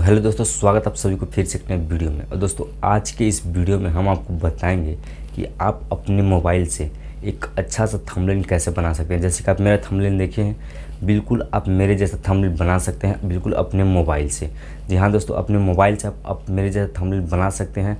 तो हेलो दोस्तों स्वागत आप सभी को फिर से एक नए वीडियो में और दोस्तों आज के इस वीडियो में हम आपको बताएंगे कि आप अपने मोबाइल से एक अच्छा सा थंबनेल कैसे बना सकते हैं जैसे कि आप मेरा थंबनेल देखे हैं बिल्कुल आप मेरे जैसा थंबनेल बना सकते हैं बिल्कुल अपने मोबाइल से जी हाँ दोस्तों अपने मोबाइल से आप, आप मेरे जैसा थंबनेल बना सकते हैं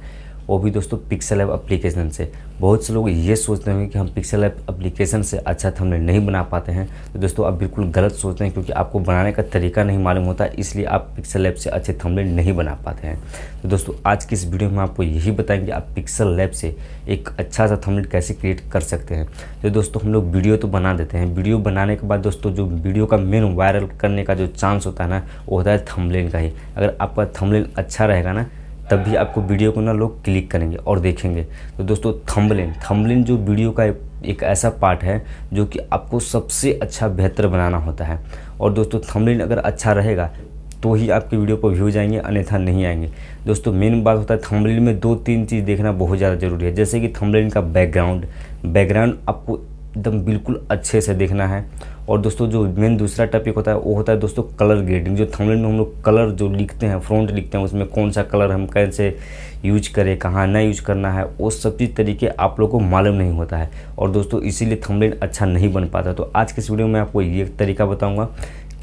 वो भी दोस्तों पिक्सल ऐप अप्लीकेशन से बहुत से लोग ये सोचते होंगे कि हम पिक्सल ऐप अप्लीकेशन से अच्छा थमने नहीं बना पाते हैं तो दोस्तों आप बिल्कुल गलत सोचते हैं क्योंकि आपको बनाने का तरीका नहीं मालूम होता इसलिए आप पिक्सल ऐप से अच्छे थमले नहीं बना पाते हैं तो दोस्तों आज की इस वीडियो में आपको यही बताएंगे कि आप पिक्सल लैब से एक अच्छा सा थमले कैसे क्रिएट कर सकते हैं तो दोस्तों हम लोग वीडियो तो बना देते हैं वीडियो बनाने के बाद दोस्तों जो वीडियो का मेन वायरल करने का जो चांस होता है ना वो होता है थमलेन का ही अगर आपका थमलेन अच्छा रहेगा ना तब भी आपको वीडियो को ना लोग क्लिक करेंगे और देखेंगे तो दोस्तों थम्बलिन थम्बलिन जो वीडियो का एक, ऐसा पार्ट है जो कि आपको सबसे अच्छा बेहतर बनाना होता है और दोस्तों थम्बलिन अगर अच्छा रहेगा तो ही आपकी वीडियो पर व्यूज आएंगे अन्यथा नहीं आएंगे दोस्तों मेन बात होता है थम्बलिन में दो तीन चीज़ देखना बहुत ज़्यादा ज़रूरी है जैसे कि थम्बलिन का बैकग्राउंड बैकग्राउंड आपको एकदम बिल्कुल अच्छे से देखना है और दोस्तों जो मेन दूसरा टॉपिक होता है वो होता है दोस्तों कलर ग्रेडिंग जो थंबनेल में हम लोग कलर जो लिखते हैं फ्रंट लिखते हैं उसमें कौन सा कलर हम कैसे यूज करें कहाँ ना यूज करना है वो सब चीज़ तरीके आप लोग को मालूम नहीं होता है और दोस्तों इसीलिए थंबनेल अच्छा नहीं बन पाता तो आज के इस वीडियो में आपको ये तरीका बताऊँगा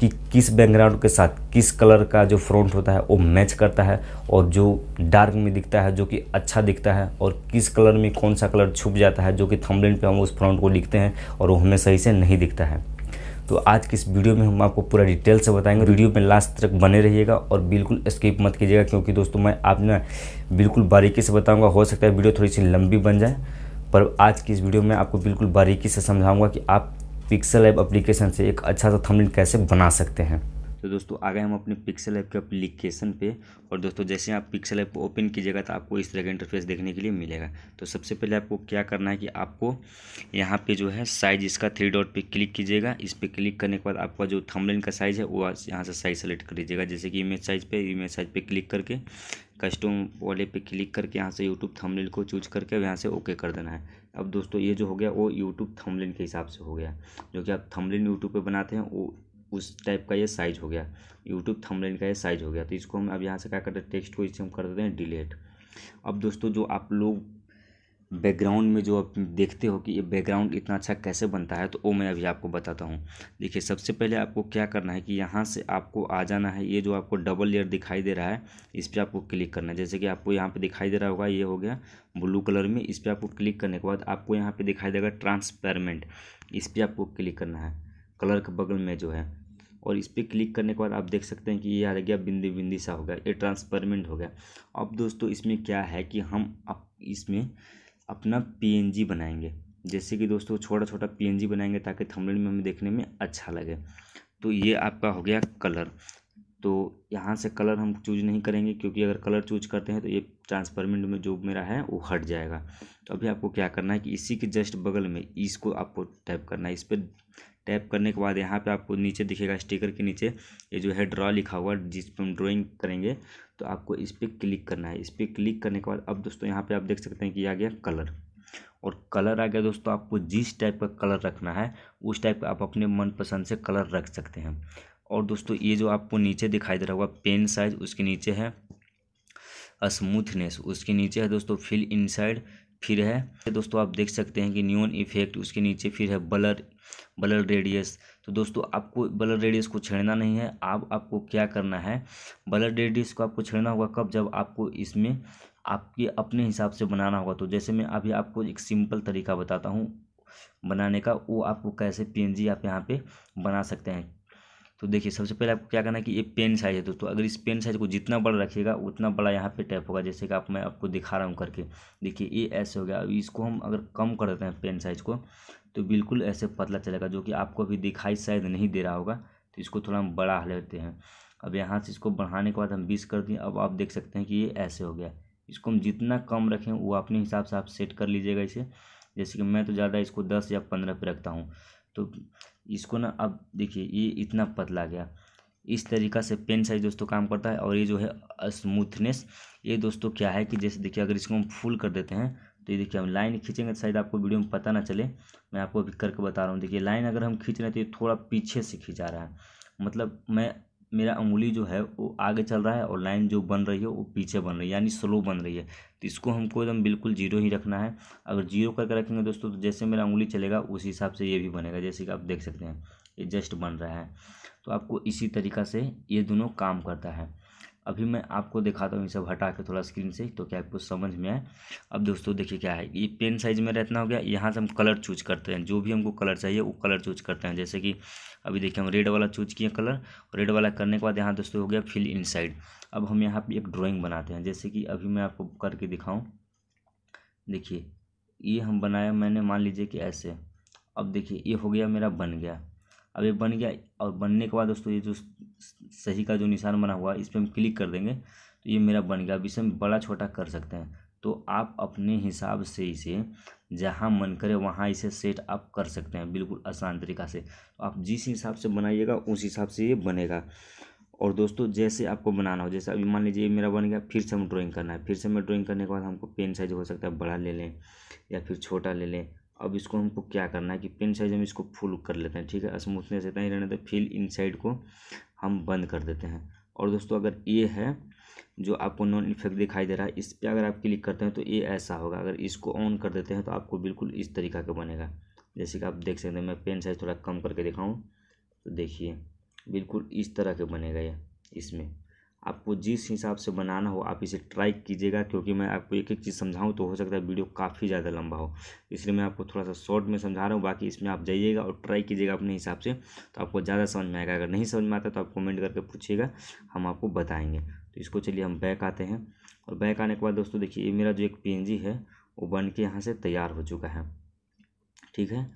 कि किस बैकग्राउंड के साथ किस कलर का जो फ्रंट होता है वो मैच करता है और जो डार्क में दिखता है जो कि अच्छा दिखता है और किस कलर में कौन सा कलर छुप जाता है जो कि थंबनेल पे हम उस फ्रंट को लिखते हैं और वो हमें सही से नहीं दिखता है तो आज की इस वीडियो में हम आपको पूरा डिटेल से बताएंगे वीडियो में लास्ट तक बने रहिएगा और बिल्कुल स्किप मत कीजिएगा क्योंकि दोस्तों मैं आप ना बिल्कुल बारीकी से बताऊँगा हो सकता है वीडियो थोड़ी सी लंबी बन जाए पर आज की इस वीडियो में आपको बिल्कुल बारीकी से समझाऊँगा कि आप पिक्सल एप एप्लीकेशन से एक अच्छा सा थमलिन कैसे बना सकते हैं तो दोस्तों आ गए हम अपने पिक्सल ऐप के अप्लीकेशन पे और दोस्तों जैसे आप पिक्सल ऐप ओपन कीजिएगा तो आपको इस तरह का इंटरफेस देखने के लिए मिलेगा तो सबसे पहले आपको क्या करना है कि आपको यहाँ पे जो है साइज इसका थ्री डॉट पे क्लिक कीजिएगा इस पर क्लिक करने के बाद आपका जो थमलेन का साइज़ है वो यहाँ से साइज सेलेक्ट कर लीजिएगा जैसे कि इमेज साइज़ पर इमेज साइज़ पर क्लिक करके कस्टम वाले पे क्लिक करके यहाँ से यूट्यूब थंबनेल को चूज करके यहाँ से ओके कर देना है अब दोस्तों ये जो हो गया वो यूट्यूब थंबनेल के हिसाब से हो गया जो कि आप थंबनेल यूट्यूब पे बनाते हैं वो उस टाइप का ये साइज़ हो गया यूट्यूब थंबनेल का ये साइज़ हो गया तो इसको हम अब यहाँ से क्या करते हैं टेक्स्ट को इससे हम कर देते हैं डिलीट अब दोस्तों जो आप लोग बैकग्राउंड में जो आप देखते हो कि ये बैकग्राउंड इतना अच्छा कैसे बनता है तो वो मैं अभी आपको बताता हूँ देखिए सबसे पहले आपको क्या करना है कि यहाँ से आपको आ जाना है ये जो आपको डबल लेयर दिखाई दे रहा है इस पर आपको क्लिक करना है जैसे कि आपको यहाँ पे दिखाई दे रहा होगा ये हो गया ब्लू कलर में इस पर आपको क्लिक करने के बाद आपको यहाँ पर दिखाई देगा ट्रांसपेरमेंट इस पर आपको क्लिक करना है कलर के बगल में जो है और इस पर क्लिक करने के बाद आप देख सकते हैं कि ये आ गया बिंदी बिंदी सा हो गया ये ट्रांसपेरमेंट हो गया अब दोस्तों इसमें क्या है कि हम अप इसमें अपना पी बनाएंगे जैसे कि दोस्तों छोटा छोटा पी बनाएंगे ताकि थमलेट में हमें देखने में अच्छा लगे तो ये आपका हो गया कलर तो यहाँ से कलर हम चूज नहीं करेंगे क्योंकि अगर कलर चूज करते हैं तो ये ट्रांसपेरमेंट में जो मेरा है वो हट जाएगा तो अभी आपको क्या करना है कि इसी के जस्ट बगल में इसको आपको टाइप करना है इस पर टैप करने के बाद यहाँ पे आपको नीचे दिखेगा स्टिकर के नीचे ये जो है ड्रॉ लिखा हुआ जिस पर हम ड्राइंग करेंगे तो आपको इस पर क्लिक करना है इस पर क्लिक करने के बाद अब दोस्तों यहाँ पे आप देख सकते हैं कि आ गया कलर और कलर आ गया दोस्तों आपको जिस टाइप का कलर रखना है उस टाइप का आप अपने मनपसंद से कलर रख सकते हैं और दोस्तों ये जो आपको नीचे दिखाई दे रहा होगा पेन साइज उसके नीचे है स्मूथनेस उसके नीचे है दोस्तों फिल इनसाइड फिर है दोस्तों आप देख सकते हैं कि न्यून इफेक्ट उसके नीचे फिर है बलर बलर रेडियस तो दोस्तों आपको बलर रेडियस को छेड़ना नहीं है आप आपको क्या करना है बलर रेडियस को आपको छेड़ना होगा कब जब आपको इसमें आपके अपने हिसाब से बनाना होगा तो जैसे मैं अभी आपको एक सिंपल तरीका बताता हूँ बनाने का वो आपको कैसे पी एन जी आप यहाँ पर बना सकते हैं तो देखिए सबसे पहले आपको क्या करना है कि ये पेन साइज़ है दोस्तों अगर इस पेन साइज़ को जितना बड़ा रखिएगा उतना बड़ा यहाँ पे टैप होगा जैसे कि आप मैं आपको दिखा रहा हूँ करके देखिए ये ऐसे हो गया अब इसको हम अगर कम कर देते हैं पेन साइज़ को तो बिल्कुल ऐसे पतला चलेगा जो कि आपको अभी दिखाई शायद नहीं दे रहा होगा तो इसको थोड़ा हम बढ़ा लेते हैं अब यहाँ से इसको बढ़ाने के बाद हम बीस कर दिए अब आप देख सकते हैं कि ये ऐसे हो गया इसको हम जितना कम रखें वो अपने हिसाब से आप सेट कर लीजिएगा इसे जैसे कि मैं तो ज़्यादा इसको दस या पंद्रह पे रखता हूँ तो इसको ना अब देखिए ये इतना पतला गया इस तरीका से पेन साइज दोस्तों काम करता है और ये जो है स्मूथनेस ये दोस्तों क्या है कि जैसे देखिए अगर इसको हम फुल कर देते हैं तो ये देखिए हम लाइन खींचेंगे तो शायद आपको वीडियो में पता ना चले मैं आपको अभी करके बता रहा हूँ देखिए लाइन अगर हम खींच रहे हैं तो ये थोड़ा पीछे से खींचा रहा है मतलब मैं मेरा उंगली जो है वो आगे चल रहा है और लाइन जो बन रही है वो पीछे बन रही है यानी स्लो बन रही है तो इसको हमको एकदम बिल्कुल जीरो ही रखना है अगर जीरो करके रखेंगे दोस्तों तो जैसे मेरा उंगली चलेगा उस हिसाब से ये भी बनेगा जैसे कि आप देख सकते हैं ये जस्ट बन रहा है तो आपको इसी तरीका से ये दोनों काम करता है अभी मैं आपको दिखाता हूँ ये सब हटा के थोड़ा स्क्रीन से तो क्या आपको समझ में आए अब दोस्तों देखिए क्या है ये पेन साइज़ में रहना हो गया यहाँ से हम कलर चूज करते हैं जो भी हमको कलर चाहिए वो कलर चूज करते हैं जैसे कि अभी देखिए हम रेड वाला चूज किए कलर रेड वाला करने के बाद यहाँ दोस्तों हो गया फिल इनसाइड अब हम यहाँ पे एक ड्राइंग बनाते हैं जैसे कि अभी मैं आपको करके दिखाऊं देखिए ये हम बनाया मैंने मान लीजिए कि ऐसे अब देखिए ये हो गया मेरा बन गया अब ये बन गया और बनने के बाद दोस्तों ये जो सही का जो निशान बना हुआ है इस पर हम क्लिक कर देंगे तो ये मेरा बन गया अब इसे हम बड़ा छोटा कर सकते हैं तो आप अपने हिसाब से इसे जहाँ मन करे वहाँ इसे सेट अप कर सकते हैं बिल्कुल आसान तरीका से तो आप जिस हिसाब से बनाइएगा उस हिसाब से ये बनेगा और दोस्तों जैसे आपको बनाना हो जैसे अभी मान लीजिए मेरा बन गया फिर से हम ड्राइंग करना है फिर से हमें ड्राइंग करने के बाद हमको पेन साइज हो सकता है बड़ा ले लें या फिर छोटा ले लें अब इसको हमको क्या करना है कि पेन साइज हम इसको फुल कर लेते हैं ठीक है स्मूथनेस इतना ही रहने तो फिल इन को हम बंद कर देते हैं और दोस्तों अगर ये है जो आपको नॉन इफेक्ट दिखाई दे रहा है इस पर अगर आप क्लिक करते हैं तो ये ऐसा होगा अगर इसको ऑन कर देते हैं तो आपको बिल्कुल इस तरीका का बनेगा जैसे कि आप देख सकते हैं मैं पेन साइज थोड़ा कम करके दिखाऊँ तो देखिए बिल्कुल इस तरह के बनेगा ये इसमें आपको जिस हिसाब से बनाना हो आप इसे ट्राई कीजिएगा क्योंकि मैं आपको एक एक चीज़ समझाऊं तो हो सकता है वीडियो काफ़ी ज़्यादा लंबा हो इसलिए मैं आपको थोड़ा सा शॉर्ट में समझा रहा हूँ बाकी इसमें आप जाइएगा और ट्राई कीजिएगा अपने हिसाब से तो आपको ज़्यादा समझ में आएगा अगर नहीं समझ में आता तो आप कमेंट करके पूछिएगा हम आपको बताएँगे तो इसको चलिए हम बैक आते हैं और बैक आने के बाद दोस्तों देखिए ये मेरा जो एक पी है वो बन के यहाँ से तैयार हो चुका है ठीक है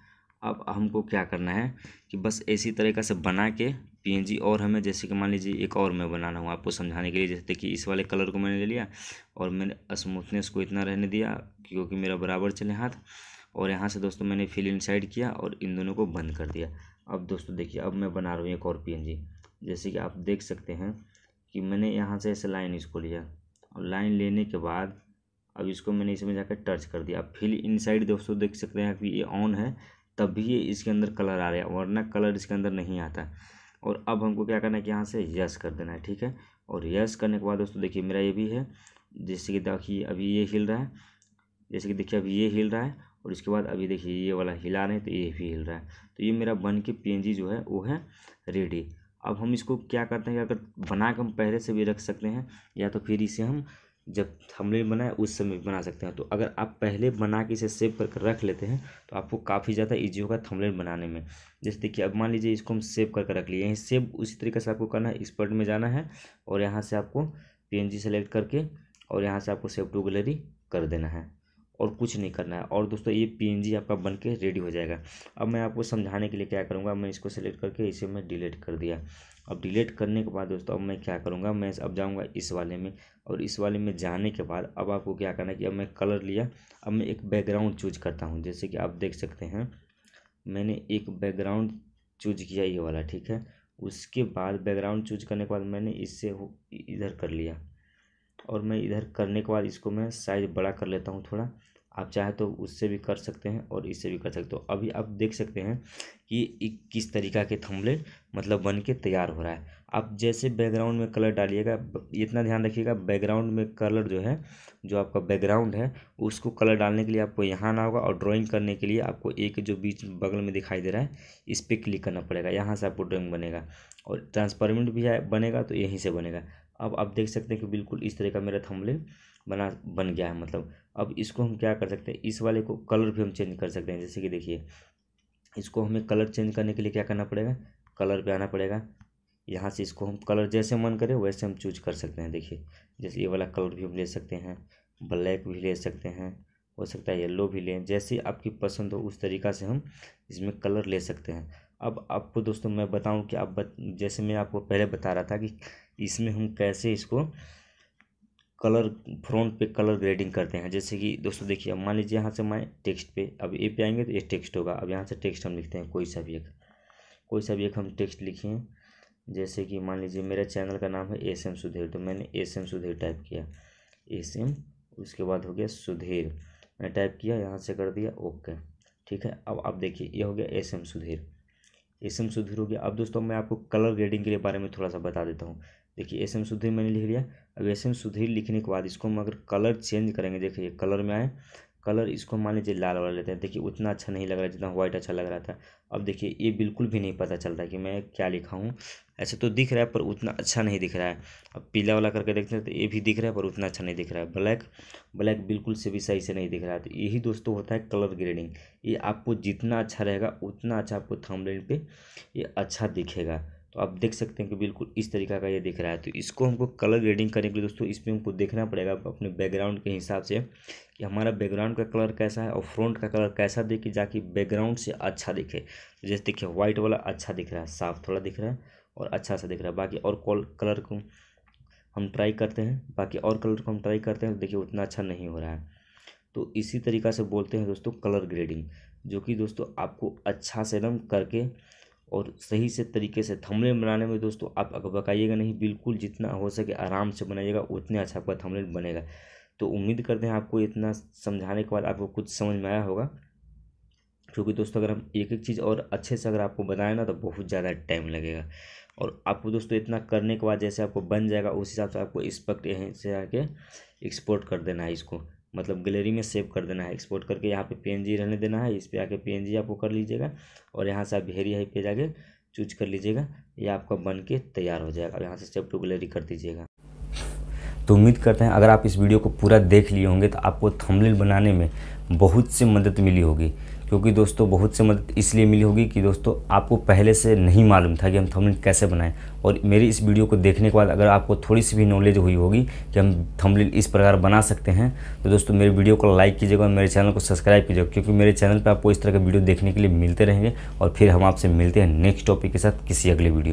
अब हमको क्या करना है कि बस इसी तरीका से बना के पी और हमें जैसे कि मान लीजिए एक और मैं बनाना हूँ आपको समझाने के लिए जैसे देखिए इस वाले कलर को मैंने ले लिया और मैंने स्मूथनेस को इतना रहने दिया क्योंकि मेरा बराबर चले हाथ और यहाँ से दोस्तों मैंने फिल साइड किया और इन दोनों को बंद कर दिया अब दोस्तों देखिए अब मैं बना रहा हूँ एक और पी जैसे कि आप देख सकते हैं कि मैंने यहाँ से ऐसे लाइन इसको लिया और लाइन लेने के बाद अब इसको मैंने इसमें जाकर टच कर दिया अब फिल इन दोस्तों देख सकते हैं कि ये ऑन है तभी ये इसके अंदर कलर आ रहा है वरना कलर इसके अंदर नहीं आता और अब हमको क्या करना है कि यहाँ से यस कर देना है ठीक है और यस करने के बाद दोस्तों देखिए मेरा ये भी है जैसे कि देखिए अभी ये हिल रहा है जैसे कि देखिए अभी ये हिल रहा है और इसके बाद अभी देखिए ये वाला हिला रहे हैं तो ये भी हिल रहा है तो ये मेरा बन के पी जो है वो है रेडी अब हम इसको क्या करते हैं अगर बना के हम पहले से भी रख सकते हैं या तो फिर इसे हम जब हमने बनाया उस समय बना सकते हैं तो अगर आप पहले बना के इसे सेव करके रख लेते हैं तो आपको काफ़ी ज़्यादा इजी होगा थंबनेल बनाने में जैसे देखिए अब मान लीजिए इसको हम सेव करके रख लिए यहीं सेव उसी तरीके से आपको करना है एक्सपर्ट में जाना है और यहाँ से आपको पी सेलेक्ट करके और यहाँ से आपको सेव टू गैलरी कर देना है और कुछ नहीं करना है और दोस्तों ये जी आपका बन के रेडी हो जाएगा अब मैं आपको समझाने के लिए क्या करूँगा मैं इसको सेलेक्ट करके इसे मैं डिलीट कर दिया अब डिलीट करने के बाद दोस्तों अब मैं क्या करूँगा मैं अब जाऊँगा इस वाले में और इस वाले में जाने के बाद अब आपको क्या करना है कि अब मैं कलर लिया अब मैं एक बैकग्राउंड चूज करता हूँ जैसे कि आप देख सकते हैं मैंने एक बैकग्राउंड चूज किया ये वाला ठीक है उसके बाद बैकग्राउंड चूज करने के बाद मैंने इससे इधर कर लिया और मैं इधर करने के बाद इसको मैं साइज़ बड़ा कर लेता हूँ थोड़ा आप चाहे तो उससे भी कर सकते हैं और इससे भी कर सकते हो अभी आप देख सकते हैं कि किस तरीका के थंबलेट मतलब बन के तैयार हो रहा है आप जैसे बैकग्राउंड में कलर डालिएगा इतना ध्यान रखिएगा बैकग्राउंड में कलर जो है जो आपका बैकग्राउंड है उसको कलर डालने के लिए आपको यहाँ आना होगा और ड्राइंग करने के लिए आपको एक जो बीच बगल में दिखाई दे रहा है इस पर क्लिक करना पड़ेगा यहाँ से आपको ड्राॅइंग बनेगा और ट्रांसपेरेंट भी है बनेगा तो यहीं से बनेगा अब आप देख सकते हैं कि बिल्कुल इस तरह का मेरा थम्बलेट बना बन गया है मतलब अब इसको हम क्या कर सकते हैं इस वाले को कलर भी हम चेंज कर सकते हैं जैसे कि देखिए इसको हमें कलर चेंज करने के लिए क्या करना पड़ेगा कलर पे आना पड़ेगा यहाँ से इसको हम कलर जैसे मन करें वैसे हम चूज कर सकते हैं देखिए जैसे ये वाला कलर भी हम ले सकते हैं ब्लैक भी ले सकते हैं हो सकता है येलो भी लें जैसे आपकी पसंद हो उस तरीका से हम इसमें कलर ले सकते हैं अब आपको दोस्तों मैं बताऊं कि आप बत, जैसे मैं आपको पहले बता रहा था कि इसमें हम कैसे इसको कलर फ्रंट पे कलर ग्रेडिंग करते हैं जैसे कि दोस्तों देखिए अब मान लीजिए यहाँ से मैं टेक्स्ट पे अब ए पे आएंगे तो ये टेक्स्ट होगा अब यहाँ से टेक्स्ट हम लिखते हैं कोई सा भी एक कोई सा भी एक हम टेक्स्ट लिखें जैसे कि मान लीजिए मेरे चैनल का नाम है एस एम सुधीर तो मैंने एस एम सुधीर टाइप किया एस एम उसके बाद हो गया सुधीर मैंने टाइप किया यहाँ से कर दिया ओके ठीक है अब आप देखिए ये हो गया S M Sudhir S M Sudhir हो गया अब दोस्तों मैं आपको कलर ग्रेडिंग के बारे में थोड़ा सा बता देता हूँ देखिए एस एम सुधीर मैंने लिख लिया अब एस एम सुधीर लिखने के बाद इसको हम अगर कलर चेंज करेंगे देखिए कलर में आए कलर इसको मान लीजिए लाल वाला लेते हैं देखिए उतना अच्छा नहीं लग रहा जितना व्हाइट अच्छा लग रहा था अब देखिए ये बिल्कुल भी नहीं पता चलता कि मैं क्या लिखा हूँ ऐसे तो दिख रहा है पर उतना अच्छा नहीं दिख रहा है अब पीला वाला करके देखते हैं तो ये भी दिख रहा है पर उतना अच्छा नहीं दिख रहा है ब्लैक ब्लैक बिल्कुल से भी सही से नहीं दिख रहा है तो यही दोस्तों होता है कलर ग्रेडिंग ये आपको जितना अच्छा रहेगा उतना अच्छा आपको थंबनेल पे ये अच्छा दिखेगा तो आप देख सकते हैं कि बिल्कुल इस तरीका का ये दिख रहा है तो इसको हमको कलर ग्रेडिंग करने के लिए दोस्तों इसमें हमको देखना पड़ेगा अपने बैकग्राउंड के हिसाब से कि हमारा बैकग्राउंड का कलर कैसा है और फ्रंट का कलर कैसा देखे जाकि बैकग्राउंड से अच्छा दिखे तो जैसे देखिए व्हाइट वाला अच्छा दिख रहा है साफ थोड़ा दिख रहा है और अच्छा सा दिख रहा है बाकी और कॉल कलर को हम ट्राई करते हैं बाकी और कलर को हम ट्राई करते हैं तो देखिए उतना अच्छा नहीं हो रहा है तो इसी तरीका से बोलते हैं दोस्तों कलर ग्रेडिंग जो कि दोस्तों आपको अच्छा से एकदम करके और सही से तरीके से थंबनेल बनाने में दोस्तों आप बकाइएगा नहीं बिल्कुल जितना हो सके आराम से बनाइएगा उतना अच्छा आपका थंबनेल बनेगा तो उम्मीद करते हैं आपको इतना समझाने के बाद आपको कुछ समझ में आया होगा क्योंकि दोस्तों अगर हम एक एक चीज़ और अच्छे से अगर आपको बनाए ना तो बहुत ज़्यादा टाइम लगेगा और आपको दोस्तों इतना करने के बाद जैसे आपको बन जाएगा उस हिसाब से आपको इस यहीं से आके एक्सपोर्ट कर देना है इसको मतलब गैलरी में सेव कर देना है एक्सपोर्ट करके यहाँ पे पी रहने देना है इस पर आके जी आपको कर लीजिएगा और यहाँ से आप हेरी हाई पे जाके चूज कर लीजिएगा ये आपका बन के तैयार हो जाएगा यहाँ से स्टेप टू गैलरी कर दीजिएगा तो उम्मीद करते हैं अगर आप इस वीडियो को पूरा देख लिए होंगे तो आपको थमलिल बनाने में बहुत सी मदद मिली होगी क्योंकि दोस्तों बहुत से मदद इसलिए मिली होगी कि दोस्तों आपको पहले से नहीं मालूम था कि हम थंबनेल कैसे बनाएं और मेरी इस वीडियो को देखने के बाद अगर आपको थोड़ी सी भी नॉलेज हुई होगी कि हम थंबनेल इस प्रकार बना सकते हैं तो दोस्तों मेरे वीडियो को लाइक कीजिएगा और मेरे चैनल को सब्सक्राइब कीजिएगा क्योंकि मेरे चैनल पर आपको इस तरह के वीडियो देखने के लिए मिलते रहेंगे और फिर हम आपसे मिलते हैं नेक्स्ट टॉपिक के साथ किसी अगले वीडियो